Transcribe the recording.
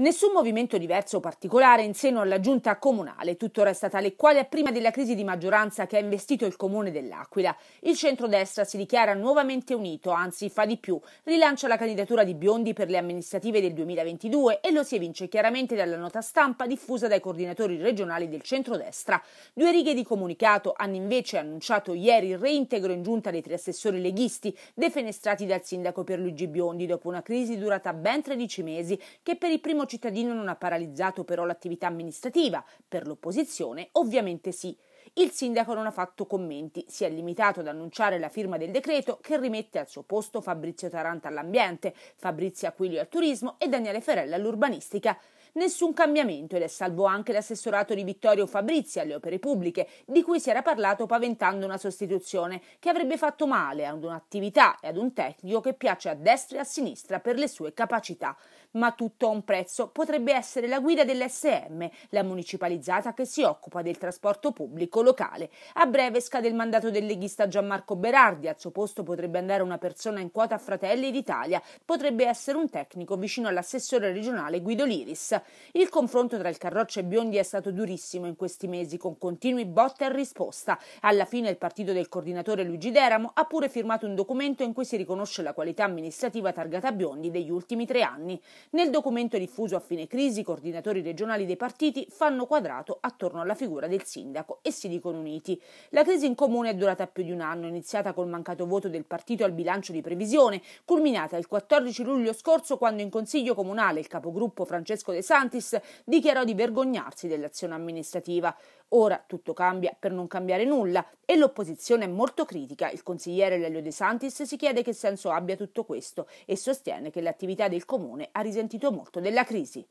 Nessun movimento diverso o particolare in seno alla giunta comunale, tutto resta tale quale prima della crisi di maggioranza che ha investito il comune dell'Aquila. Il centrodestra si dichiara nuovamente unito, anzi fa di più, rilancia la candidatura di Biondi per le amministrative del 2022 e lo si evince chiaramente dalla nota stampa diffusa dai coordinatori regionali del centrodestra. Due righe di comunicato hanno invece annunciato ieri il reintegro in giunta dei tre assessori leghisti, defenestrati dal sindaco per Luigi Biondi dopo una crisi durata ben 13 mesi che per il primo cittadino non ha paralizzato però l'attività amministrativa, per l'opposizione ovviamente sì. Il sindaco non ha fatto commenti, si è limitato ad annunciare la firma del decreto che rimette al suo posto Fabrizio Taranta all'ambiente, Fabrizio Aquilio al turismo e Daniele Ferrella all'urbanistica nessun cambiamento ed è salvo anche l'assessorato di Vittorio Fabrizi alle opere pubbliche, di cui si era parlato paventando una sostituzione che avrebbe fatto male ad un'attività e ad un tecnico che piace a destra e a sinistra per le sue capacità. Ma tutto a un prezzo potrebbe essere la guida dell'SM, la municipalizzata che si occupa del trasporto pubblico locale. A breve scade il mandato del leghista Gianmarco Berardi, al suo posto potrebbe andare una persona in quota a Fratelli d'Italia, potrebbe essere un tecnico vicino all'assessore regionale Guido Liris. Suiza, il confronto tra il Carroccio e Biondi è stato durissimo in questi mesi, con continui botte e risposta. Alla fine il partito del coordinatore Luigi Deramo ha pure firmato un documento in cui si riconosce la qualità amministrativa targata a Biondi degli ultimi tre anni. Nel documento diffuso a fine crisi, i coordinatori regionali dei partiti fanno quadrato attorno alla figura del sindaco e si dicono uniti. La crisi in comune è durata più di un anno, iniziata col mancato voto del partito al bilancio di previsione, culminata il 14 luglio scorso quando in consiglio comunale il capogruppo Francesco De DeSantis dichiarò di vergognarsi dell'azione amministrativa. Ora tutto cambia per non cambiare nulla e l'opposizione è molto critica. Il consigliere Lelio De Santis si chiede che senso abbia tutto questo e sostiene che l'attività del comune ha risentito molto della crisi.